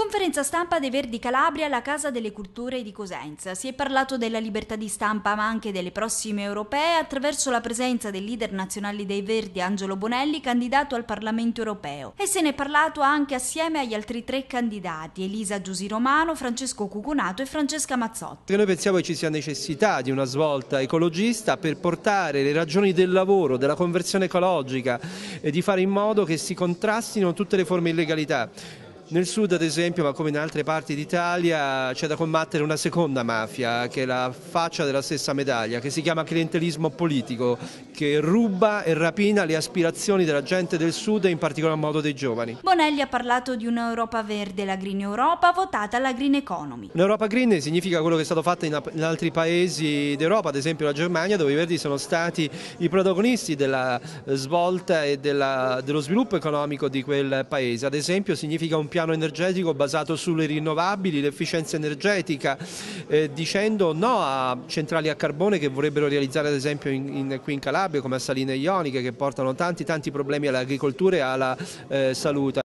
Conferenza stampa dei Verdi Calabria alla Casa delle Culture di Cosenza. Si è parlato della libertà di stampa ma anche delle prossime europee attraverso la presenza del leader nazionale dei Verdi Angelo Bonelli, candidato al Parlamento europeo. E se ne è parlato anche assieme agli altri tre candidati, Elisa Giusi Romano, Francesco Cucunato e Francesca Mazzotti. noi pensiamo che ci sia necessità di una svolta ecologista per portare le ragioni del lavoro, della conversione ecologica e di fare in modo che si contrastino tutte le forme di illegalità. Nel sud ad esempio, ma come in altre parti d'Italia, c'è da combattere una seconda mafia che è la faccia della stessa medaglia, che si chiama clientelismo politico, che ruba e rapina le aspirazioni della gente del sud e in particolar modo dei giovani. Bonelli ha parlato di un'Europa verde, la Green Europa, votata alla Green Economy. L'Europa Green significa quello che è stato fatto in, in altri paesi d'Europa, ad esempio la Germania, dove i verdi sono stati i protagonisti della svolta e della, dello sviluppo economico di quel paese. Ad esempio significa un piano piano energetico basato sulle rinnovabili, l'efficienza energetica, eh, dicendo no a centrali a carbone che vorrebbero realizzare ad esempio in, in, qui in Calabria come a Saline Ioniche che portano tanti tanti problemi all'agricoltura e alla eh, salute.